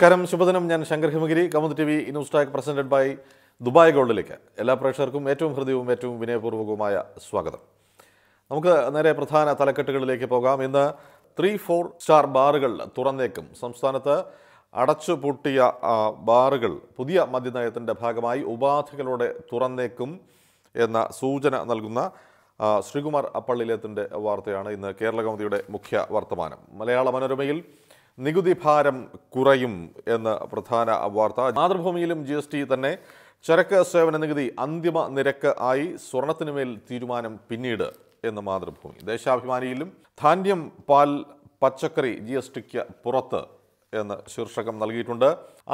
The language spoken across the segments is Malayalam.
നമസ്കാരം ശുഭദിനം ഞാൻ ശങ്കർ ഹിമഗിരി കമന്ത് T V news tag presented by Dubai ഗോൾഡിലേക്ക് എല്ലാ പ്രേക്ഷകർക്കും ഏറ്റവും ഹൃദയവും ഏറ്റവും വിനയപൂർവ്വകവുമായ സ്വാഗതം നമുക്ക് നേരെ പ്രധാന തലക്കെട്ടുകളിലേക്ക് പോകാം ഇന്ന് ത്രീ ഫോർ സ്റ്റാർ ബാറുകൾ തുറന്നേക്കും സംസ്ഥാനത്ത് അടച്ചുപൂട്ടിയ ബാറുകൾ പുതിയ മദ്യനയത്തിൻ്റെ ഭാഗമായി ഉപാധികളോടെ തുറന്നേക്കും എന്ന സൂചന നൽകുന്ന ശ്രീകുമാർ അപ്പള്ളിലേത്തിൻ്റെ വാർത്തയാണ് ഇന്ന് കേരള കൗമുദിയുടെ മുഖ്യ വർത്തമാനം മലയാള മനോരമയിൽ നികുതി ഭാരം കുറയും എന്ന പ്രധാന വാർത്ത മാതൃഭൂമിയിലും ജി എസ് ടി തന്നെ ചരക്ക് സേവന നികുതി അന്തിമ നിരക്ക് ആയി സ്വർണത്തിനുമേൽ തീരുമാനം പിന്നീട് എന്ന് മാതൃഭൂമി ദേശാഭിമാനിയിലും ധാന്യം പാൽ പച്ചക്കറി ജി എസ് ടിക്ക് പുറത്ത് എന്ന് ശീർഷകം നൽകിയിട്ടുണ്ട്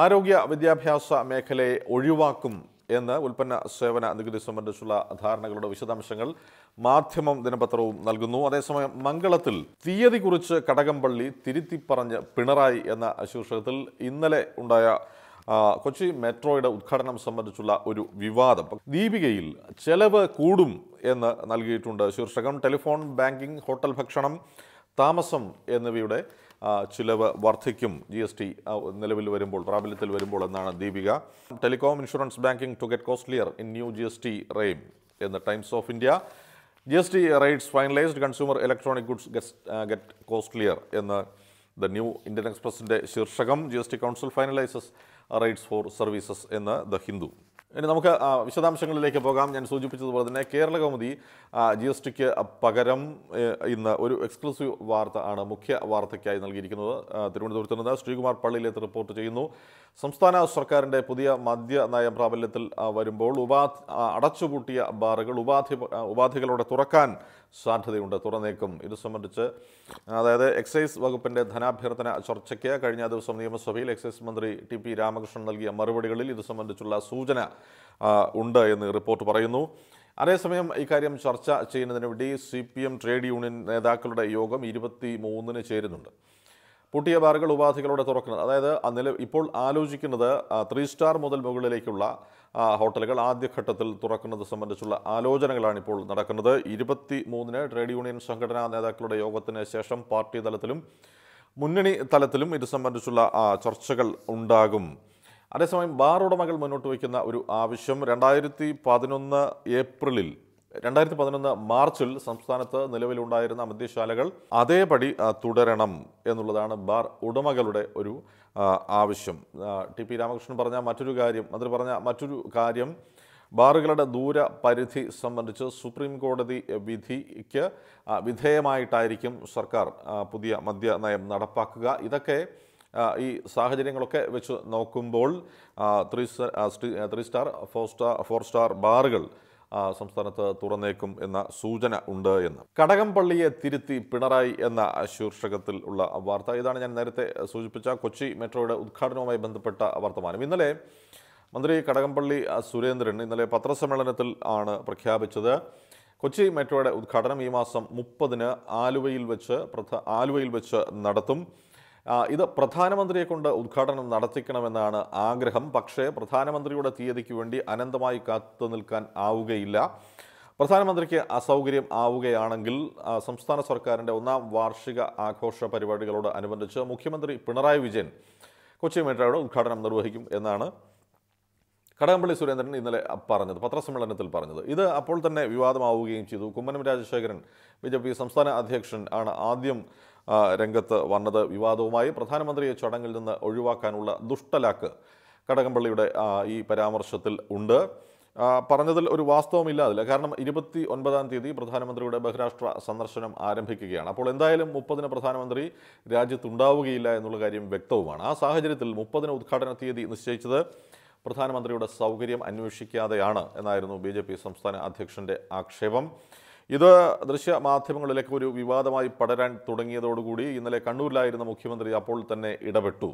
ആരോഗ്യ വിദ്യാഭ്യാസ മേഖലയെ ഒഴിവാക്കും എന്ന് ഉൽപ്പന്ന സേവന നികുതി സംബന്ധിച്ചുള്ള ധാരണകളുടെ വിശദാംശങ്ങൾ മാധ്യമം ദിനപത്രവും നൽകുന്നു അതേസമയം മംഗളത്തിൽ തീയതി കുറിച്ച് കടകംപള്ളി തിരുത്തിപ്പറഞ്ഞ് പിണറായി എന്ന ശീർഷകത്തിൽ ഇന്നലെ ഉണ്ടായ കൊച്ചി മെട്രോയുടെ ഉദ്ഘാടനം സംബന്ധിച്ചുള്ള ഒരു വിവാദം ദീപികയിൽ ചെലവ് കൂടും എന്ന് നൽകിയിട്ടുണ്ട് ശീർഷകം ടെലിഫോൺ ബാങ്കിംഗ് ഹോട്ടൽ ഭക്ഷണം താമസം എന്നിവയുടെ ചിലവ് വർദ്ധിക്കും ജി എസ് ടി നിലവിൽ വരുമ്പോൾ പ്രാബല്യത്തിൽ വരുമ്പോൾ എന്നാണ് Deepika telecom insurance banking to get costlier in new G S T regime എന്ന് Times of India G S T rates finalised consumer electronic goods get costlier എന്ന് ദ ന്യൂ ഇന്ത്യൻ എക്സ്പ്രസിൻ്റെ ശീർഷകം G S T council finalises rates for services എന്ന് ദ ഹിന്ദു ഇനി നമുക്ക് വിശദാംശങ്ങളിലേക്ക് പോകാം ഞാൻ സൂചിപ്പിച്ചതുപോലെ തന്നെ കേരള കൗമുദി ജി എസ് ടിക്ക് പകരം ഇന്ന് ഒരു എക്സ്ക്ലൂസീവ് വാർത്ത ആണ് മുഖ്യ വാർത്തയ്ക്കായി നൽകിയിരിക്കുന്നത് തിരുവനന്തപുരത്ത് നിന്ന് ശ്രീകുമാർ പള്ളിയിലേക്ക് റിപ്പോർട്ട് ചെയ്യുന്നു സംസ്ഥാന സർക്കാരിൻ്റെ പുതിയ മദ്യ നയം പ്രാബല്യത്തിൽ വരുമ്പോൾ ഉപാ അടച്ചുപൂട്ടിയ ബാറുകൾ ഉപാധി ഉപാധികളോടെ തുറക്കാൻ സാധ്യതയുണ്ട് തുറന്നേക്കും ഇത് സംബന്ധിച്ച് അതായത് എക്സൈസ് വകുപ്പിൻ്റെ ധനാഭ്യർത്ഥന ചർച്ചയ്ക്ക് കഴിഞ്ഞ ദിവസം നിയമസഭയിൽ എക്സൈസ് മന്ത്രി ടി പി രാമകൃഷ്ണൻ നൽകിയ മറുപടികളിൽ ഇത് സംബന്ധിച്ചുള്ള സൂചന ഉണ്ട് എന്ന് റിപ്പോർട്ട് പറയുന്നു അതേസമയം ഇക്കാര്യം ചർച്ച ചെയ്യുന്നതിന് വേണ്ടി C P M trade union നേതാക്കളുടെ യോഗം ഇരുപത്തി മൂന്നിന് ചേരുന്നുണ്ട് പൂട്ടിയ ബാറുകൾ ഉപാധികളോടെ തുറക്കുന്നത് അതായത് നില ഇപ്പോൾ ആലോചിക്കുന്നത് ത്രീ സ്റ്റാർ മുതൽ മുകളിലേക്കുള്ള ഹോട്ടലുകൾ ആദ്യഘട്ടത്തിൽ തുറക്കുന്നത് സംബന്ധിച്ചുള്ള ആലോചനകളാണ് ഇപ്പോൾ നടക്കുന്നത് ഇരുപത്തി മൂന്നിന് ട്രേഡ് യൂണിയൻ സംഘടനാ നേതാക്കളുടെ യോഗത്തിന് ശേഷം പാർട്ടി തലത്തിലും മുന്നണി തലത്തിലും ഇത് സംബന്ധിച്ചുള്ള ചർച്ചകൾ ഉണ്ടാകും അതേസമയം ബാർ ഉടമകൾ മുന്നോട്ട് വയ്ക്കുന്ന ഒരു ആവശ്യം രണ്ടായിരത്തി പതിനൊന്ന് ഏപ്രിലിൽ രണ്ടായിരത്തി പതിനൊന്ന് മാർച്ചിൽ സംസ്ഥാനത്ത് നിലവിലുണ്ടായിരുന്ന മദ്യശാലകൾ അതേപടി തുടരണം എന്നുള്ളതാണ് ബാർ ഉടമകളുടെ ഒരു ആവശ്യം ടി പി രാമകൃഷ്ണൻ പറഞ്ഞ മറ്റൊരു കാര്യം മന്ത്രി പറഞ്ഞ മറ്റൊരു കാര്യം ബാറുകളുടെ ദൂരപരിധി സംബന്ധിച്ച് സുപ്രീം കോടതി വിധിക്ക് വിധേയമായിട്ടായിരിക്കും സർക്കാർ പുതിയ മദ്യ നയം നടപ്പാക്കുക ഇതൊക്കെ ഈ സാഹചര്യങ്ങളൊക്കെ വെച്ച് നോക്കുമ്പോൾ three three star four star four star ബാറുകൾ സംസ്ഥാനത്ത് തുറന്നേക്കും എന്ന സൂചന ഉണ്ട് എന്ന് കടകംപള്ളിയെ തിരുത്തി പിണറായി എന്ന ശീർഷകത്തിൽ ഉള്ള വാർത്ത ഇതാണ് ഞാൻ നേരത്തെ സൂചിപ്പിച്ച കൊച്ചി മെട്രോയുടെ ഉദ്ഘാടനവുമായി ബന്ധപ്പെട്ട വർത്തമാനം ഇന്നലെ മന്ത്രി കടകംപള്ളി സുരേന്ദ്രൻ ഇന്നലെ പത്രസമ്മേളനത്തിൽ ആണ് പ്രഖ്യാപിച്ചത് കൊച്ചി മെട്രോയുടെ ഉദ്ഘാടനം ഈ മാസം മുപ്പതിന് ആലുവയിൽ വെച്ച് ആലുവയിൽ വെച്ച് നടത്തും ഇത് പ്രധാനമന്ത്രിയെ കൊണ്ട് ഉദ്ഘാടനം നടത്തിക്കണമെന്നാണ് ആഗ്രഹം പക്ഷേ പ്രധാനമന്ത്രിയുടെ തീയതിക്ക് വേണ്ടി അനന്തമായി കാത്തു നിൽക്കാൻ ആവുകയില്ല പ്രധാനമന്ത്രിക്ക് അസൗകര്യം ആവുകയാണെങ്കിൽ സംസ്ഥാന സർക്കാരിൻ്റെ ഒന്നാം വാർഷിക ആഘോഷ പരിപാടികളോട് അനുബന്ധിച്ച് മുഖ്യമന്ത്രി പിണറായി വിജയൻ കൊച്ചി മെട്രോയുടെ ഉദ്ഘാടനം നിർവഹിക്കും എന്നാണ് കടകംപള്ളി സുരേന്ദ്രൻ ഇന്നലെ പറഞ്ഞത് പത്രസമ്മേളനത്തിൽ പറഞ്ഞത് ഇത് അപ്പോൾ തന്നെ വിവാദമാവുകയും ചെയ്തു കുമ്മനം രാജശേഖരൻ ബി സംസ്ഥാന അധ്യക്ഷൻ ആണ് ആദ്യം രംഗത്ത് വന്നത് വിവാദവുമായി പ്രധാനമന്ത്രിയെ ചടങ്ങിൽ നിന്ന് ഒഴിവാക്കാനുള്ള ദുഷ്ടലാക്ക് കടകംപള്ളിയുടെ ഈ പരാമർശത്തിൽ ഉണ്ട് പറഞ്ഞതിൽ ഒരു വാസ്തവമില്ല അതില്ല കാരണം ഇരുപത്തി ഒൻപതാം തീയതി പ്രധാനമന്ത്രിയുടെ ബഹിരാഷ്ട്ര സന്ദർശനം ആരംഭിക്കുകയാണ് അപ്പോൾ എന്തായാലും മുപ്പതിന് പ്രധാനമന്ത്രി രാജ്യത്തുണ്ടാവുകയില്ല എന്നുള്ള കാര്യം വ്യക്തവുമാണ് ആ സാഹചര്യത്തിൽ മുപ്പതിന് ഉദ്ഘാടന തീയതി നിശ്ചയിച്ചത് പ്രധാനമന്ത്രിയുടെ സൗകര്യം അന്വേഷിക്കാതെയാണ് എന്നായിരുന്നു ബി സംസ്ഥാന അധ്യക്ഷൻ്റെ ആക്ഷേപം ഇത് ദൃശ്യ മാധ്യമങ്ങളിലേക്ക് ഒരു വിവാദമായി പടരാൻ തുടങ്ങിയതോടുകൂടി ഇന്നലെ കണ്ണൂരിലായിരുന്ന മുഖ്യമന്ത്രി അപ്പോൾ തന്നെ ഇടപെട്ടു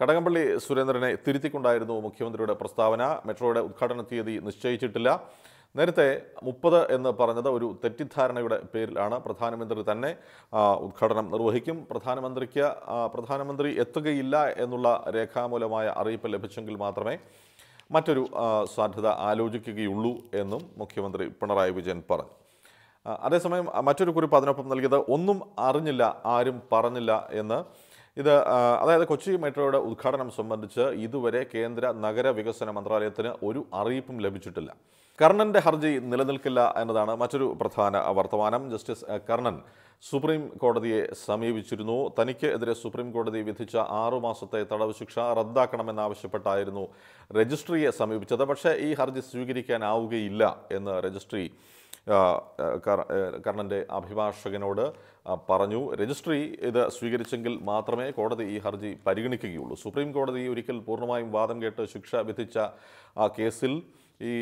കടകംപള്ളി സുരേന്ദ്രനെ തിരുത്തിക്കൊണ്ടായിരുന്നു മുഖ്യമന്ത്രിയുടെ പ്രസ്താവന മെട്രോയുടെ ഉദ്ഘാടന തീയതി നിശ്ചയിച്ചിട്ടില്ല നേരത്തെ മുപ്പത് എന്ന് പറഞ്ഞത് ഒരു തെറ്റിദ്ധാരണയുടെ പേരിലാണ് പ്രധാനമന്ത്രി തന്നെ ഉദ്ഘാടനം നിർവഹിക്കും പ്രധാനമന്ത്രിക്ക് പ്രധാനമന്ത്രി എത്തുകയില്ല എന്നുള്ള രേഖാമൂലമായ അറിയിപ്പ് ലഭിച്ചെങ്കിൽ മാത്രമേ മറ്റൊരു സാധ്യത ആലോചിക്കുകയുള്ളൂ എന്നും മുഖ്യമന്ത്രി പിണറായി വിജയൻ പറഞ്ഞു അതേസമയം മറ്റൊരു കുറിപ്പ് അതിനൊപ്പം നൽകിയത് ഒന്നും അറിഞ്ഞില്ല ആരും പറഞ്ഞില്ല എന്ന് ഇത് അതായത് കൊച്ചി മെട്രോയുടെ ഉദ്ഘാടനം സംബന്ധിച്ച് ഇതുവരെ കേന്ദ്ര നഗര വികസന മന്ത്രാലയത്തിന് ഒരു അറിയിപ്പും ലഭിച്ചിട്ടില്ല കർണൻ്റെ ഹർജി നിലനിൽക്കില്ല എന്നതാണ് മറ്റൊരു പ്രധാന വർത്തമാനം ജസ്റ്റിസ് കർണൻ സുപ്രീം കോടതിയെ സമീപിച്ചിരുന്നു തനിക്ക് എതിരെ സുപ്രീം കോടതി വിധിച്ച മാസത്തെ തടവ് ശിക്ഷ റദ്ദാക്കണമെന്നാവശ്യപ്പെട്ടായിരുന്നു രജിസ്ട്രിയെ സമീപിച്ചത് പക്ഷേ ഈ ഹർജി സ്വീകരിക്കാനാവുകയില്ല എന്ന് രജിസ്ട്രി കർണൻ്റെ അഭിഭാഷകനോട് പറഞ്ഞു രജിസ്ട്രി ഇത് സ്വീകരിച്ചെങ്കിൽ മാത്രമേ കോടതി ഈ ഹർജി പരിഗണിക്കുകയുള്ളൂ സുപ്രീം കോടതി ഒരിക്കൽ പൂർണ്ണമായും വാദം കേട്ട് ശിക്ഷ വിധിച്ച കേസിൽ ഈ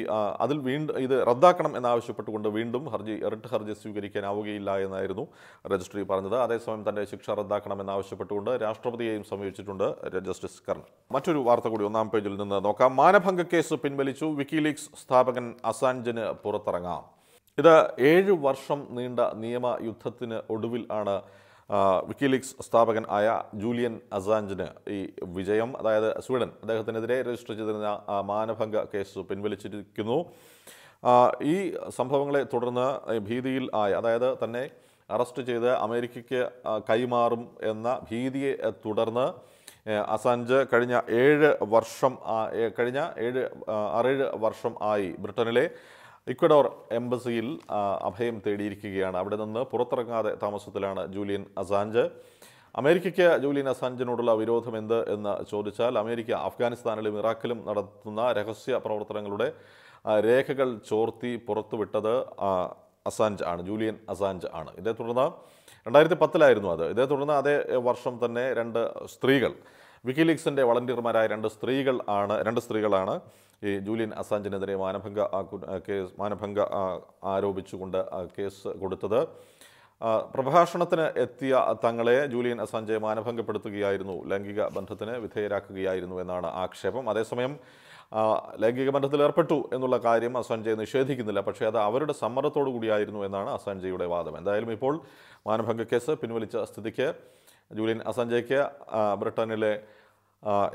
അതിൽ വീണ്ടും ഇത് റദ്ദാക്കണം എന്നാവശ്യപ്പെട്ടുകൊണ്ട് വീണ്ടും ഹർജി റിട്ട് ഹർജി സ്വീകരിക്കാനാവുകയില്ല എന്നായിരുന്നു രജിസ്ട്രി പറഞ്ഞത് അതേസമയം തൻ്റെ ശിക്ഷ റദ്ദാക്കണം എന്നാവശ്യപ്പെട്ടുകൊണ്ട് രാഷ്ട്രപതിയെയും സമീപിച്ചിട്ടുണ്ട് ജസ്റ്റിസ് കർണ മറ്റൊരു വാർത്ത കൂടി ഒന്നാം പേജിൽ നിന്ന് നോക്കാം മാനഭംഗ കേസ് പിൻവലിച്ചു വിക്കിലീക്സ് സ്ഥാപകൻ അസാൻജിന് പുറത്തിറങ്ങാം ഇത് ഏഴ് വർഷം നീണ്ട നിയമ യുദ്ധത്തിന് ഒടുവിൽ ആണ് വിക്കിലീക്സ് സ്ഥാപകൻ ആയ ജൂലിയൻ അസാഞ്ചിന് ഈ വിജയം അതായത് സ്വീഡൻ അദ്ദേഹത്തിനെതിരെ രജിസ്റ്റർ ചെയ്തിരുന്ന മാനഭംഗ കേസ് പിൻവലിച്ചിരിക്കുന്നു ഈ സംഭവങ്ങളെ തുടർന്ന് ഭീതിയിൽ ആയ അതായത് തന്നെ അറസ്റ്റ് ചെയ്ത് അമേരിക്കയ്ക്ക് കൈമാറും എന്ന ഭീതിയെ തുടർന്ന് അസാഞ്ച് കഴിഞ്ഞ ഏഴ് വർഷം കഴിഞ്ഞ ഏഴ് ആറേഴ് വർഷം ആയി ബ്രിട്ടനിലെ ഇക്വഡോർ എംബസിയിൽ അഭയം തേടിയിരിക്കുകയാണ് അവിടെ നിന്ന് പുറത്തിറങ്ങാതെ താമസത്തിലാണ് ജൂലിയൻ അസാഞ്ച് അമേരിക്കയ്ക്ക് ജൂലിയൻ അസാഞ്ചിനോടുള്ള വിരോധം എന്ത് എന്ന് ചോദിച്ചാൽ അമേരിക്ക അഫ്ഗാനിസ്ഥാനിലും ഇറാഖിലും നടത്തുന്ന രഹസ്യ പ്രവർത്തനങ്ങളുടെ രേഖകൾ ചോർത്തി പുറത്തുവിട്ടത് അസാഞ്ച് ആണ് ജൂലിയൻ അസാഞ്ച് ആണ് ഇതേ തുടർന്ന് രണ്ടായിരത്തി പത്തിലായിരുന്നു അത് ഇതേ തുടർന്ന് അതേ വർഷം തന്നെ രണ്ട് സ്ത്രീകൾ വിക്കിലീക്സിൻ്റെ വളണ്ടിയർമാരായ രണ്ട് സ്ത്രീകൾ ആണ് രണ്ട് സ്ത്രീകളാണ് ഈ ജൂലിയൻ അസാഞ്ചിനെതിരെ മാനഭംഗ കേസ് മാനഭംഗ ആരോപിച്ചുകൊണ്ട് കേസ് കൊടുത്തത് പ്രഭാഷണത്തിന് എത്തിയ തങ്ങളെ ജൂലിയൻ അസാഞ്ചെ മാനഭംഗപ്പെടുത്തുകയായിരുന്നു ലൈംഗിക ബന്ധത്തിന് വിധേയരാക്കുകയായിരുന്നു എന്നാണ് ആക്ഷേപം അതേസമയം ലൈംഗിക ബന്ധത്തിൽ ഏർപ്പെട്ടു എന്നുള്ള കാര്യം അസാഞ്ചെ നിഷേധിക്കുന്നില്ല പക്ഷേ അത് അവരുടെ സമ്മർദ്ദത്തോടു കൂടിയായിരുന്നു എന്നാണ് അസാഞ്ചെയുടെ വാദം എന്തായാലും ഇപ്പോൾ മാനഭംഗ കേസ് പിൻവലിച്ച സ്ഥിതിക്ക് ജൂലിയൻ അസാഞ്ചയ്ക്ക് ബ്രിട്ടനിലെ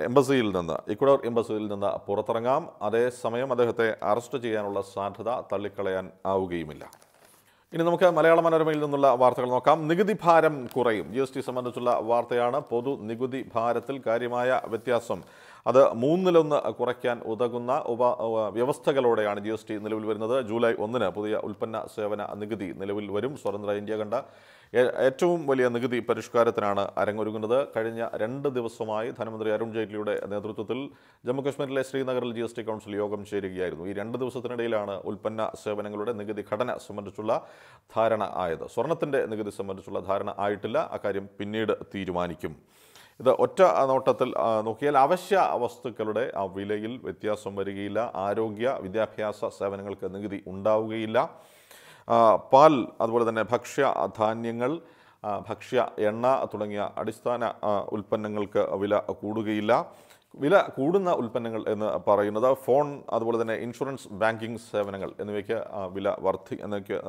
എംബസിയിൽ നിന്ന് ഇക്വഡോർ എംബസിയിൽ നിന്ന് പുറത്തിറങ്ങാം അതേസമയം അദ്ദേഹത്തെ അറസ്റ്റ് ചെയ്യാനുള്ള സാധ്യത തള്ളിക്കളയാൻ ആവുകയുമില്ല ഇനി നമുക്ക് മലയാള മനോരമയിൽ നിന്നുള്ള വാർത്തകൾ നോക്കാം നികുതി ഭാരം കുറയും ജി എസ് ടി സംബന്ധിച്ചുള്ള വാർത്തയാണ് പൊതു നികുതി ഭാരത്തിൽ കാര്യമായ വ്യത്യാസം അത് മൂന്നിലൊന്ന് കുറയ്ക്കാൻ ഉതകുന്ന ഉപ വ്യവസ്ഥകളോടെയാണ് ജി എസ് ടി നിലവിൽ വരുന്നത് ജൂലൈ ഒന്നിന് പുതിയ ഉൽപ്പന്ന സേവന നികുതി നിലവിൽ വരും സ്വതന്ത്ര ഇന്ത്യ കണ്ട ഏറ്റവും വലിയ നികുതി പരിഷ്കാരത്തിനാണ് അരങ്ങൊരുങ്ങുന്നത് കഴിഞ്ഞ രണ്ട് ദിവസമായി ധനമന്ത്രി അരുൺ ജെയ്റ്റ്ലിയുടെ നേതൃത്വത്തിൽ ജമ്മുകശ്മീരിലെ ശ്രീനഗറിൽ ജി എസ് ടി കൗൺസിൽ യോഗം ചേരുകയായിരുന്നു ഈ രണ്ട് ദിവസത്തിനിടയിലാണ് ഉൽപ്പന്ന സേവനങ്ങളുടെ നികുതി ഘടന സംബന്ധിച്ചുള്ള ധാരണ ആയത് സ്വർണത്തിൻ്റെ നികുതി സംബന്ധിച്ചുള്ള ധാരണ ആയിട്ടില്ല അക്കാര്യം പിന്നീട് തീരുമാനിക്കും ഇത് ഒറ്റ നോട്ടത്തിൽ നോക്കിയാൽ അവശ്യ വസ്തുക്കളുടെ ആ വിലയിൽ വ്യത്യാസം വരികയില്ല ആരോഗ്യ വിദ്യാഭ്യാസ സേവനങ്ങൾക്ക് നികുതി ഉണ്ടാവുകയില്ല പാൽ അതുപോലെ തന്നെ ഭക്ഷ്യ ധാന്യങ്ങൾ ഭക്ഷ്യ എണ്ണ തുടങ്ങിയ അടിസ്ഥാന ഉൽപ്പന്നങ്ങൾക്ക് വില കൂടുകയില്ല വില കൂടുന്ന ഉൽപ്പന്നങ്ങൾ എന്ന് പറയുന്നത് ഫോൺ അതുപോലെ തന്നെ ഇൻഷുറൻസ് ബാങ്കിംഗ് സേവനങ്ങൾ എന്നിവയ്ക്ക് വില വർദ്ധി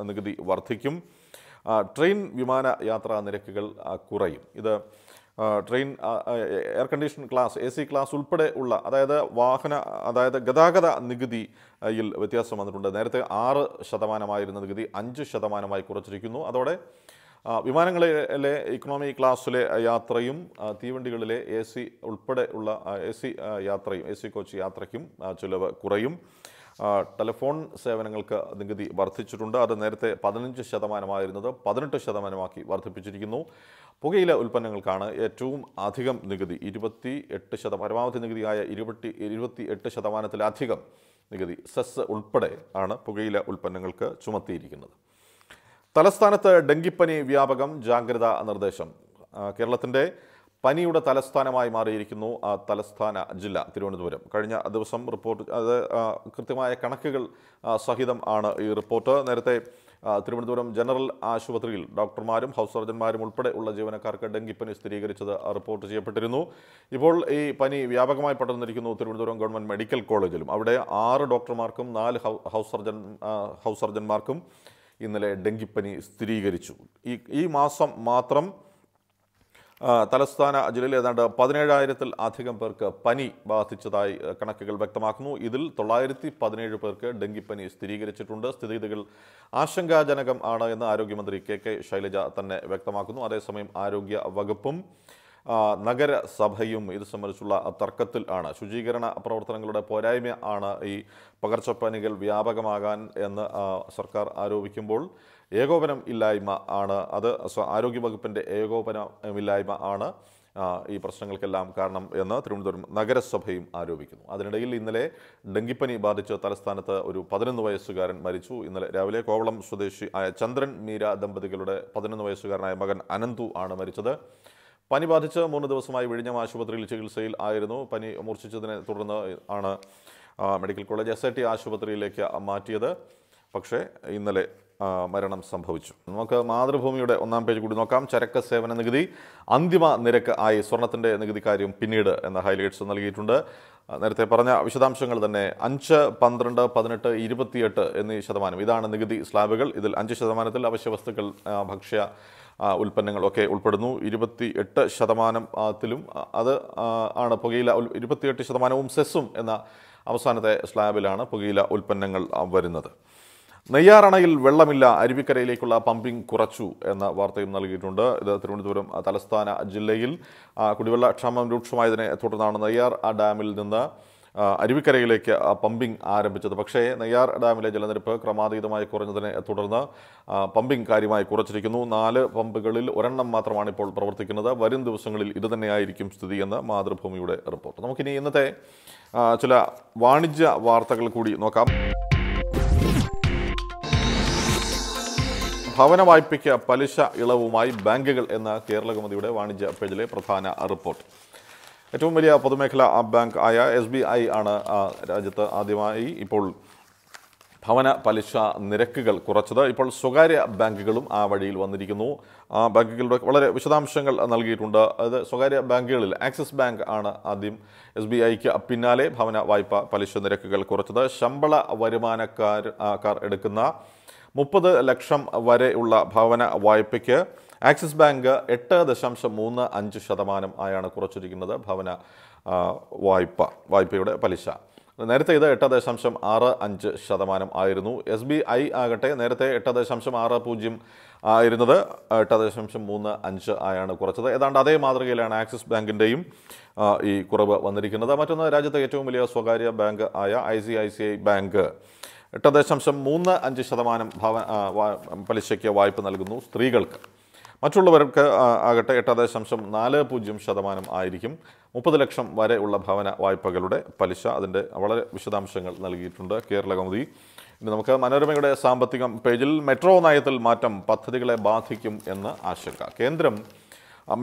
നികുതി വർദ്ധിക്കും ട്രെയിൻ വിമാന യാത്രാ നിരക്കുകൾ കുറയും ഇത് train air condition class A C class ഉൾപ്പെടെ ഉള്ള അതായത് വാഹന അതായത് ഗതാഗത നികുതിയിൽ വ്യത്യാസം വന്നിട്ടുണ്ട് നേരത്തെ ആറ് ശതമാനമായിരുന്ന നികുതി അഞ്ച് ശതമാനമായി കുറച്ചിരിക്കുന്നു അതോടെ വിമാനങ്ങളിലെ ഇക്കണോമി ക്ലാസ്സിലെ യാത്രയും തീവണ്ടികളിലെ എ സി ഉൾപ്പെടെ ഉള്ള എ സി യാത്രയും എ സി കോച്ച് യാത്രയ്ക്കും ചിലവ് കുറയും ടെലിഫോൺ സേവനങ്ങൾക്ക് നികുതി വർദ്ധിച്ചിട്ടുണ്ട് അത് നേരത്തെ പതിനഞ്ച് ശതമാനമായിരുന്നത് പതിനെട്ട് ശതമാനമാക്കി വർദ്ധിപ്പിച്ചിരിക്കുന്നു പുകയില ഉൽപ്പന്നങ്ങൾക്കാണ് ഏറ്റവും അധികം നികുതി ഇരുപത്തി എട്ട് ശത പരമാവധി നികുതിയായ ഇരുപത്തി ഇരുപത്തി എട്ട് ശതമാനത്തിലധികം നികുതി സെസ് ഉൾപ്പെടെ ആണ് പുകയില ഉൽപ്പന്നങ്ങൾക്ക് ചുമത്തിയിരിക്കുന്നത് തലസ്ഥാനത്ത് ഡെങ്കിപ്പനി വ്യാപകം ജാഗ്രതാ നിർദ്ദേശം കേരളത്തിൻ്റെ പനിയുടെ തലസ്ഥാനമായി മാറിയിരിക്കുന്നു ആ തലസ്ഥാന ജില്ല തിരുവനന്തപുരം കഴിഞ്ഞ ദിവസം റിപ്പോർട്ട് അത് കൃത്യമായ കണക്കുകൾ സഹിതം ആണ് ഈ റിപ്പോർട്ട് നേരത്തെ തിരുവനന്തപുരം ജനറൽ ആശുപത്രിയിൽ ഡോക്ടർമാരും ഹൗസ് സർജന്മാരും ഉൾപ്പെടെ ഉള്ള ജീവനക്കാർക്ക് ഡെങ്കിപ്പനി സ്ഥിരീകരിച്ചത് റിപ്പോർട്ട് ചെയ്യപ്പെട്ടിരുന്നു ഇപ്പോൾ ഈ പനി വ്യാപകമായി പടർന്നിരിക്കുന്നു തിരുവനന്തപുരം ഗവൺമെൻറ് മെഡിക്കൽ കോളേജിലും അവിടെ ആറ് ഡോക്ടർമാർക്കും നാല് ഹൗസ് സർജൻ ഹൗസ് സർജന്മാർക്കും ഇന്നലെ ഡെങ്കിപ്പനി സ്ഥിരീകരിച്ചു ഈ ഈ മാസം മാത്രം തലസ്ഥാന ജില്ലയിൽ ഏതാണ്ട് പതിനേഴായിരത്തിൽ അധികം പേർക്ക് പനി ബാധിച്ചതായി കണക്കുകൾ വ്യക്തമാക്കുന്നു ഇതിൽ തൊള്ളായിരത്തി പതിനേഴ് പേർക്ക് ഡെങ്കിപ്പനി സ്ഥിരീകരിച്ചിട്ടുണ്ട് സ്ഥിതിഗതികൾ ആശങ്കാജനകം ആണ് എന്ന് ആരോഗ്യമന്ത്രി കെ കെ ശൈലജ തന്നെ വ്യക്തമാക്കുന്നു അതേസമയം ആരോഗ്യ വകുപ്പും നഗരസഭയും ഇത് സംബന്ധിച്ചുള്ള തർക്കത്തിൽ ആണ് ശുചീകരണ പ്രവർത്തനങ്ങളുടെ പോരായ്മ ആണ് ഈ പകർച്ചപ്പനികൾ വ്യാപകമാകാൻ എന്ന് സർക്കാർ ആരോപിക്കുമ്പോൾ ഏകോപനം ഇല്ലായ്മ ആണ് അത് ആരോഗ്യവകുപ്പിൻ്റെ ഏകോപനമില്ലായ്മ ആണ് ഈ പ്രശ്നങ്ങൾക്കെല്ലാം കാരണം എന്ന് തിരുവനന്തപുരം നഗരസഭയും ആരോപിക്കുന്നു അതിനിടയിൽ ഇന്നലെ ഡെങ്കിപ്പനി ബാധിച്ച് തലസ്ഥാനത്ത് ഒരു പതിനൊന്ന് വയസ്സുകാരൻ മരിച്ചു ഇന്നലെ രാവിലെ കോവളം സ്വദേശി ആയ ചന്ദ്രൻ മീര ദമ്പതികളുടെ പതിനൊന്ന് വയസ്സുകാരനായ മകൻ അനന്തു ആണ് മരിച്ചത് പനി ബാധിച്ച് മൂന്ന് ദിവസമായി വിഴിഞ്ഞം ആശുപത്രിയിൽ ചികിത്സയിൽ ആയിരുന്നു പനി മൂർച്ഛിച്ചതിനെ തുടർന്ന് ആണ് medical college S I T ആശുപത്രിയിലേക്ക് മാറ്റിയത് പക്ഷേ ഇന്നലെ മരണം സംഭവിച്ചു നമുക്ക് മാതൃഭൂമിയുടെ ഒന്നാം പേജ് കൂടി നോക്കാം ചരക്ക് സേവന നികുതി അന്തിമ നിരക്ക് ആയി സ്വർണത്തിൻ്റെ നികുതി കാര്യം പിന്നീട് എന്ന ഹൈലൈറ്റ്സ് നൽകിയിട്ടുണ്ട് നേരത്തെ പറഞ്ഞ വിശദാംശങ്ങൾ തന്നെ അഞ്ച് പന്ത്രണ്ട് പതിനെട്ട് ഇരുപത്തിയെട്ട് എന്നീ ശതമാനം ഇതാണ് നികുതി സ്ലാബുകൾ ഇതിൽ അഞ്ച് ശതമാനത്തിൽ അവശ്യ വസ്തുക്കൾ ഭക്ഷ്യ ഉൽപ്പന്നങ്ങളൊക്കെ ഉൾപ്പെടുന്നു ഇരുപത്തി എട്ട് ശതമാനത്തിലും അത് ആണ് പുകയില ഇരുപത്തിയെട്ട് ശതമാനവും സെസ്സും എന്ന അവസാനത്തെ സ്ലാബിലാണ് പുകയില ഉൽപ്പന്നങ്ങൾ വരുന്നത് നെയ്യാറണയിൽ വെള്ളമില്ല അരുവിക്കരയിലേക്കുള്ള പമ്പിംഗ് കുറച്ചു എന്ന വാർത്തയും നൽകിയിട്ടുണ്ട് ഇത് തിരുവനന്തപുരം തലസ്ഥാന ജില്ലയിൽ കുടിവെള്ളക്ഷാമം രൂക്ഷമായതിനെ തുടർന്നാണ് നെയ്യാർ ഡാമിൽ നിന്ന് അരുവിക്കരയിലേക്ക് പമ്പിംഗ് ആരംഭിച്ചത് പക്ഷേ നെയ്യാർ ഡാമിലെ ജലനിരപ്പ് ക്രമാതീതമായി കുറഞ്ഞതിനെ തുടർന്ന് പമ്പിംഗ് കാര്യമായി കുറച്ചിരിക്കുന്നു നാല് പമ്പുകളിൽ ഒരെണ്ണം മാത്രമാണ് ഇപ്പോൾ പ്രവർത്തിക്കുന്നത് വരും ദിവസങ്ങളിൽ ഇതുതന്നെയായിരിക്കും സ്ഥിതി എന്ന് മാതൃഭൂമിയുടെ റിപ്പോർട്ട് നമുക്കിനി ഇന്നത്തെ ചില വാണിജ്യ വാർത്തകൾ കൂടി നോക്കാം ഭവന വായ്പയ്ക്ക് പലിശ ഇളവുമായി ബാങ്കുകൾ എന്ന കേരളകമതിയുടെ വാണിജ്യ പേജിലെ പ്രധാന റിപ്പോർട്ട് ഏറ്റവും വലിയ പൊതുമേഖലാ ബാങ്ക് ആയ എസ് ബി ഐ ആണ് രാജ്യത്ത് ആദ്യമായി ഇപ്പോൾ ഭവന പലിശ നിരക്കുകൾ കുറച്ചത് ഇപ്പോൾ സ്വകാര്യ ബാങ്കുകളും ആ വഴിയിൽ വന്നിരിക്കുന്നു ആ ബാങ്കുകളുടെ വളരെ വിശദാംശങ്ങൾ നൽകിയിട്ടുണ്ട് അത് സ്വകാര്യ ബാങ്കുകളിൽ ആക്സിസ് ബാങ്ക് ആണ് ആദ്യം എസ് ബി ഐക്ക് പിന്നാലെ ഭവന വായ്പ പലിശ നിരക്കുകൾ കുറച്ചത് ശമ്പള വരുമാനക്കാർ ആക്കാർ എടുക്കുന്ന മുപ്പത് ലക്ഷം വരെയുള്ള ഭവന വായ്പയ്ക്ക് ആക്സിസ് ബാങ്ക് എട്ട് ദശാംശം മൂന്ന് അഞ്ച് ശതമാനം ആയാണ് കുറച്ചിരിക്കുന്നത് ഭവന വായ്പ വായ്പയുടെ പലിശ നേരത്തെ ഇത് എട്ട് ദശാംശം ആറ് അഞ്ച് ശതമാനം ആയിരുന്നു എസ് ബി ഐ ആകട്ടെ നേരത്തെ എട്ട് ദശാംശം ആറ് പൂജ്യം ആയിരുന്നത് എട്ട് ദശാംശം മൂന്ന് അഞ്ച് ആയാണ് കുറച്ചത് ഏതാണ്ട് അതേ മാതൃകയിലാണ് ആക്സിസ് ബാങ്കിൻ്റെയും ഈ കുറവ് വന്നിരിക്കുന്നത് മറ്റൊന്ന് രാജ്യത്തെ ഏറ്റവും വലിയ സ്വകാര്യ ബാങ്ക് ആയ I C I C I bank എട്ട് ദശാംശം മൂന്ന് അഞ്ച് ശതമാനം ഭവ പലിശയ്ക്ക് വായ്പ നൽകുന്നു സ്ത്രീകൾക്ക് മറ്റുള്ളവർക്ക് ആകട്ടെ എട്ട് ദശാംശം നാല് പൂജ്യം ശതമാനം ആയിരിക്കും മുപ്പത് ലക്ഷം വരെ ഉള്ള ഭവന വായ്പകളുടെ പലിശ അതിൻ്റെ വളരെ വിശദാംശങ്ങൾ നൽകിയിട്ടുണ്ട് കേരള കൗമുദി ഇനി നമുക്ക് മനോരമയുടെ സാമ്പത്തികം പേജിൽ മെട്രോ നയത്തിൽ മാറ്റം പദ്ധതികളെ ബാധിക്കും എന്ന് ആശങ്ക കേന്ദ്രം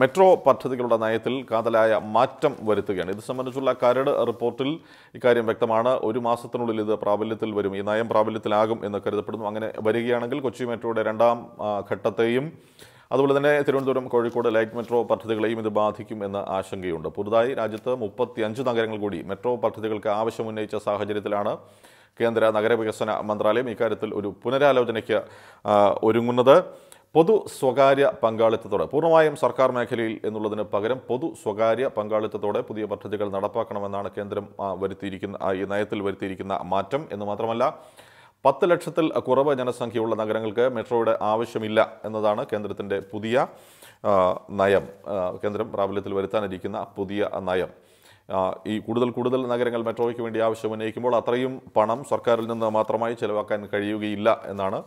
മെട്രോ പദ്ധതികളുടെ നയത്തിൽ കാതലായ മാറ്റം വരുത്തുകയാണ് ഇത് സംബന്ധിച്ചുള്ള കരട് റിപ്പോർട്ടിൽ ഇക്കാര്യം വ്യക്തമാണ് ഒരു മാസത്തിനുള്ളിൽ ഇത് പ്രാബല്യത്തിൽ വരും ഈ നയം പ്രാബല്യത്തിലാകും എന്ന് കരുതപ്പെടുന്നു അങ്ങനെ വരികയാണെങ്കിൽ കൊച്ചി മെട്രോയുടെ രണ്ടാം ഘട്ടത്തെയും അതുപോലെ തന്നെ തിരുവനന്തപുരം കോഴിക്കോട് ലൈറ്റ് മെട്രോ പദ്ധതികളെയും ഇത് ബാധിക്കും എന്ന ആശങ്കയുണ്ട് പുതുതായി രാജ്യത്ത് മുപ്പത്തിയഞ്ച് നഗരങ്ങൾ കൂടി മെട്രോ പദ്ധതികൾക്ക് ആവശ്യമുന്നയിച്ച സാഹചര്യത്തിലാണ് കേന്ദ്ര നഗരവികസന മന്ത്രാലയം ഇക്കാര്യത്തിൽ ഒരു പുനരാലോചനയ്ക്ക് ഒരുങ്ങുന്നത് പൊതു സ്വകാര്യ പങ്കാളിത്തത്തോടെ പൂർണ്ണമായും സർക്കാർ മേഖലയിൽ എന്നുള്ളതിന് പകരം പൊതു സ്വകാര്യ പങ്കാളിത്തത്തോടെ പുതിയ പദ്ധതികൾ നടപ്പാക്കണമെന്നാണ് കേന്ദ്രം വരുത്തിയിരിക്കുന്ന ഈ നയത്തിൽ വരുത്തിയിരിക്കുന്ന മാറ്റം എന്ന് മാത്രമല്ല പത്ത് ലക്ഷത്തിൽ കുറവ് ജനസംഖ്യയുള്ള നഗരങ്ങൾക്ക് മെട്രോയുടെ ആവശ്യമില്ല എന്നതാണ് കേന്ദ്രത്തിൻ്റെ പുതിയ നയം കേന്ദ്രം പ്രാബല്യത്തിൽ വരുത്താനിരിക്കുന്ന പുതിയ നയം ഈ കൂടുതൽ കൂടുതൽ നഗരങ്ങൾ മെട്രോയ്ക്ക് വേണ്ടി ആവശ്യം ഉന്നയിക്കുമ്പോൾ അത്രയും പണം സർക്കാരിൽ നിന്ന് മാത്രമായി ചിലവാക്കാൻ കഴിയുകയില്ല എന്നാണ്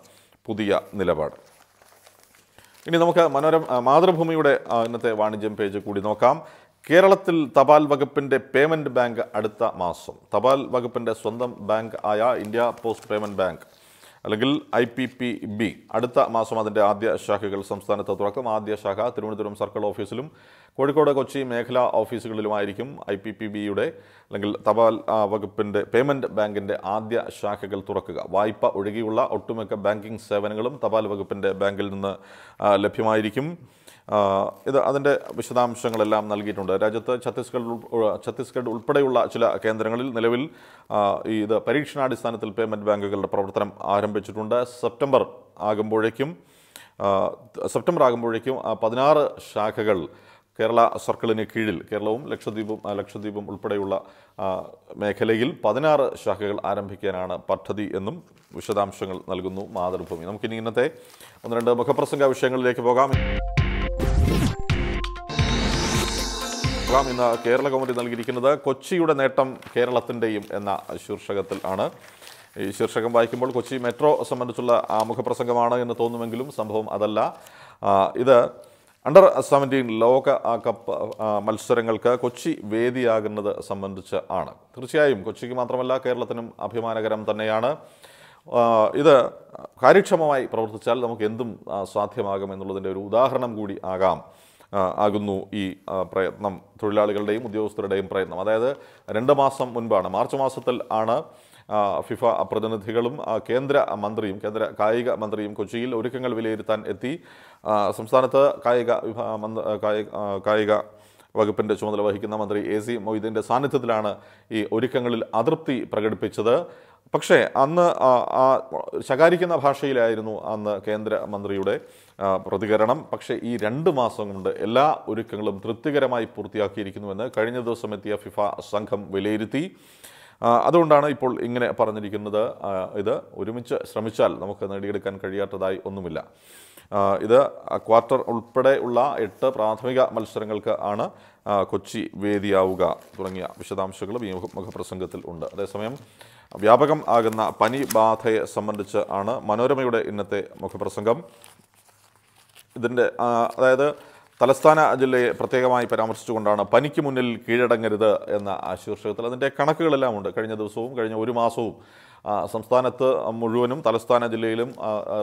പുതിയ നിലപാട് ഇനി നമുക്ക് മനോരമ മാതൃഭൂമിയുടെ ഇന്നത്തെ വാണിജ്യം പേജ് കൂടി നോക്കാം കേരളത്തിൽ തപാൽ വകുപ്പിൻ്റെ പേയ്മെൻറ്റ് ബാങ്ക് അടുത്ത മാസം തപാൽ വകുപ്പിൻ്റെ സ്വന്തം ബാങ്ക് ആയ ഇന്ത്യ പോസ്റ്റ് പേയ്മെൻറ്റ് ബാങ്ക് അല്ലെങ്കിൽ ഐ പി പി ബി അടുത്ത മാസം അതിൻ്റെ ആദ്യ ശാഖകൾ സംസ്ഥാനത്ത് തുറക്കും ആദ്യ ശാഖ തിരുവനന്തപുരം സർക്കിൾ ഓഫീസിലും കോഴിക്കോട് കൊച്ചി മേഖലാ ഓഫീസുകളിലുമായിരിക്കും ഐ പി പി ബിയുടെ അല്ലെങ്കിൽ തപാൽ വകുപ്പിൻ്റെ പേയ്മെൻറ്റ് ബാങ്കിൻ്റെ ആദ്യ ശാഖകൾ തുറക്കുക വായ്പ ഒഴികെയുള്ള ഒട്ടുമിക്ക ബാങ്കിംഗ് സേവനങ്ങളും തപാൽ വകുപ്പിൻ്റെ ബാങ്കിൽ നിന്ന് ലഭ്യമായിരിക്കും ഇത് അതിൻ്റെ വിശദാംശങ്ങളെല്ലാം നൽകിയിട്ടുണ്ട് രാജ്യത്ത് ഛത്തീസ്ഗഡ് ഛത്തീസ്ഗഡ് ഉൾപ്പെടെയുള്ള ചില കേന്ദ്രങ്ങളിൽ നിലവിൽ ഈ ഇത് പരീക്ഷണാടിസ്ഥാനത്തിൽ പേയ്മെൻറ്റ് ബാങ്കുകളുടെ പ്രവർത്തനം ആരംഭിച്ചിട്ടുണ്ട് സെപ്റ്റംബർ ആകുമ്പോഴേക്കും സെപ്റ്റംബർ ആകുമ്പോഴേക്കും പതിനാറ് ശാഖകൾ കേരള സർക്കിളിന് കീഴിൽ കേരളവും ലക്ഷദ്വീപും ലക്ഷദ്വീപും ഉൾപ്പെടെയുള്ള മേഖലയിൽ പതിനാറ് ശാഖകൾ ആരംഭിക്കാനാണ് പദ്ധതി എന്നും വിശദാംശങ്ങൾ നൽകുന്നു മാതൃഭൂമി നമുക്കിനി ഇന്നത്തെ ഒന്ന് രണ്ട് മുഖപ്രസംഗ വിഷയങ്ങളിലേക്ക് പോകാം കേൾക്കാം ഇന്ന് കേരള കൗമുദി നൽകിയിരിക്കുന്നത് കൊച്ചിയുടെ നേട്ടം കേരളത്തിൻ്റെയും എന്ന ശീർഷകത്തിൽ ആണ് ഈ ശീർഷകം വായിക്കുമ്പോൾ കൊച്ചി മെട്രോ സംബന്ധിച്ചുള്ള ആമുഖപ്രസംഗമാണ് എന്ന് തോന്നുമെങ്കിലും സംഭവം അതല്ല ഇത് അണ്ടർ സെവൻറ്റീൻ ലോക കപ്പ് മത്സരങ്ങൾക്ക് കൊച്ചി വേദിയാകുന്നത് സംബന്ധിച്ച് ആണ് തീർച്ചയായും കൊച്ചിക്ക് മാത്രമല്ല കേരളത്തിനും അഭിമാനകരം തന്നെയാണ് ഇത് കാര്യക്ഷമമായി പ്രവർത്തിച്ചാൽ നമുക്ക് എന്തും സാധ്യമാകും എന്നുള്ളതിൻ്റെ ഒരു ഉദാഹരണം കൂടി ആകാം ആകുന്നു ഈ പ്രയത്നം തൊഴിലാളികളുടെയും ഉദ്യോഗസ്ഥരുടെയും പ്രയത്നം അതായത് രണ്ട് മാസം മുൻപാണ് മാർച്ച് മാസത്തിൽ ആണ് ഫിഫ പ്രതിനിധികളും കേന്ദ്ര മന്ത്രിയും കേന്ദ്ര കായിക മന്ത്രിയും കൊച്ചിയിൽ ഒരുക്കങ്ങൾ വിലയിരുത്താൻ എത്തി സംസ്ഥാനത്ത് കായിക വിഭാ കായിക വകുപ്പിൻ്റെ ചുമതല വഹിക്കുന്ന മന്ത്രി എ സി മൊയ്തീൻ്റെ സാന്നിധ്യത്തിലാണ് ഈ ഒരുക്കങ്ങളിൽ അതൃപ്തി പ്രകടിപ്പിച്ചത് പക്ഷേ അന്ന് ആ ശകാരിക്കുന്ന ഭാഷയിലായിരുന്നു അന്ന് കേന്ദ്രമന്ത്രിയുടെ പ്രതികരണം പക്ഷേ ഈ രണ്ട് മാസം കൊണ്ട് എല്ലാ ഒരുക്കങ്ങളും തൃപ്തികരമായി പൂർത്തിയാക്കിയിരിക്കുന്നുവെന്ന് കഴിഞ്ഞ ദിവസം എത്തിയ ഫിഫ സംഘം വിലയിരുത്തി അതുകൊണ്ടാണ് ഇപ്പോൾ ഇങ്ങനെ പറഞ്ഞിരിക്കുന്നത് ഇത് ഒരുമിച്ച് ശ്രമിച്ചാൽ നമുക്ക് നേടിയെടുക്കാൻ കഴിയാത്തതായി ഒന്നുമില്ല ഇത് ക്വാർട്ടർ ഉൾപ്പെടെയുള്ള എട്ട് പ്രാഥമിക മത്സരങ്ങൾക്ക് ആണ് കൊച്ചി വേദിയാവുക തുടങ്ങിയ വിശദാംശങ്ങളും ഈ മുഖപ്രസംഗത്തിൽ ഉണ്ട് അതേസമയം വ്യാപകം ആകുന്ന പനി ബാധയെ സംബന്ധിച്ച് ആണ് മനോരമയുടെ ഇന്നത്തെ മുഖപ്രസംഗം ഇതിൻ്റെ അതായത് തലസ്ഥാന ജില്ലയെ പ്രത്യേകമായി പരാമർശിച്ചുകൊണ്ടാണ് പനിക്ക് മുന്നിൽ കീഴടങ്ങരുത് എന്ന ശീർഷകത്തിൽ അതിൻ്റെ കണക്കുകളെല്ലാം ഉണ്ട് കഴിഞ്ഞ ദിവസവും കഴിഞ്ഞ ഒരു മാസവും സംസ്ഥാനത്ത് മുഴുവനും തലസ്ഥാന ജില്ലയിലും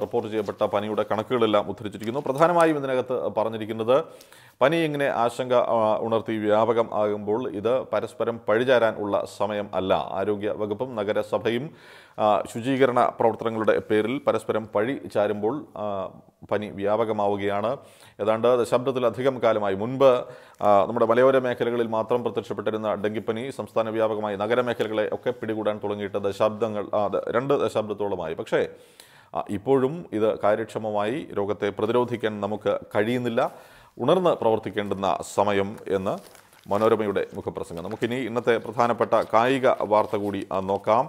റിപ്പോർട്ട് ചെയ്യപ്പെട്ട പനിയുടെ കണക്കുകളെല്ലാം ഉദ്ധരിച്ചിരിക്കുന്നു പ്രധാനമായും ഇതിനകത്ത് പറഞ്ഞിരിക്കുന്നത് പനി ഇങ്ങനെ ആശങ്ക ഉണർത്തി വ്യാപകം ആകുമ്പോൾ ഇത് പരസ്പരം പഴിചാരാൻ ഉള്ള സമയം അല്ല ആരോഗ്യ വകുപ്പും നഗരസഭയും ശുചീകരണ പ്രവർത്തനങ്ങളുടെ പേരിൽ പരസ്പരം പഴി ചാരുമ്പോൾ പനി വ്യാപകമാവുകയാണ് ഏതാണ്ട് ദശാബ്ദത്തിലധികം കാലമായി മുൻപ് നമ്മുടെ മലയോര മേഖലകളിൽ മാത്രം പ്രത്യക്ഷപ്പെട്ടിരുന്ന ഡെങ്കിപ്പനി സംസ്ഥാന വ്യാപകമായി നഗരമേഖലകളെ ഒക്കെ പിടികൂടാൻ തുടങ്ങിയിട്ട് ദശാബ്ദങ്ങൾ രണ്ട് ദശാബ്ദത്തോളമായി പക്ഷേ ഇപ്പോഴും ഇത് കാര്യക്ഷമമായി രോഗത്തെ പ്രതിരോധിക്കാൻ നമുക്ക് കഴിയുന്നില്ല ഉണർന്ന് പ്രവർത്തിക്കേണ്ടുന്ന സമയം എന്ന് മനോരമയുടെ മുഖപ്രസംഗം നമുക്കിനി ഇന്നത്തെ പ്രധാനപ്പെട്ട കായിക വാർത്ത കൂടി നോക്കാം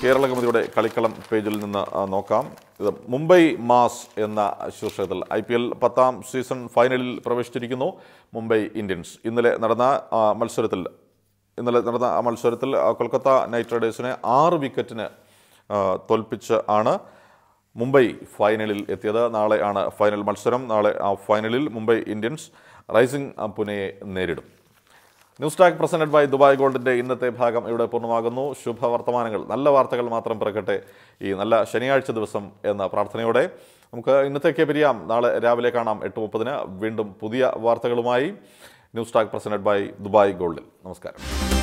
കേരള കമ്മിതിയുടെ കളിക്കളം പേജിൽ നിന്ന് നോക്കാം ഇത് മുംബൈ മാസ് എന്ന ശീർഷകത്തിൽ ഐ പി എൽ പത്താം സീസൺ ഫൈനലിൽ പ്രവേശിച്ചിരിക്കുന്നു മുംബൈ ഇന്ത്യൻസ് ഇന്നലെ നടന്ന മത്സരത്തിൽ ഇന്നലെ നടന്ന മത്സരത്തിൽ കൊൽക്കത്ത നൈറ്റ് റൈഡേഴ്സിനെ ആറ് വിക്കറ്റിന് തോൽപ്പിച്ച് ആണ് മുംബൈ ഫൈനലിൽ എത്തിയത് നാളെ ആണ് ഫൈനൽ മത്സരം നാളെ ആ ഫൈനലിൽ മുംബൈ ഇന്ത്യൻസ് റൈസിംഗ് പുനെയെ നേരിടും news tag presented by Dubai ഗോൾഡിൻ്റെ ഇന്നത്തെ ഭാഗം ഇവിടെ പൂർണ്ണമാകുന്നു ശുഭവർത്തമാനങ്ങൾ നല്ല വാർത്തകൾ മാത്രം പിറക്കട്ടെ ഈ നല്ല ശനിയാഴ്ച ദിവസം എന്ന പ്രാർത്ഥനയോടെ നമുക്ക് ഇന്നത്തേക്ക് പിരിയാം നാളെ രാവിലെ കാണാം എട്ട് മുപ്പതിന് വീണ്ടും പുതിയ വാർത്തകളുമായി news tag presented by Dubai ഗോൾഡിൽ നമസ്കാരം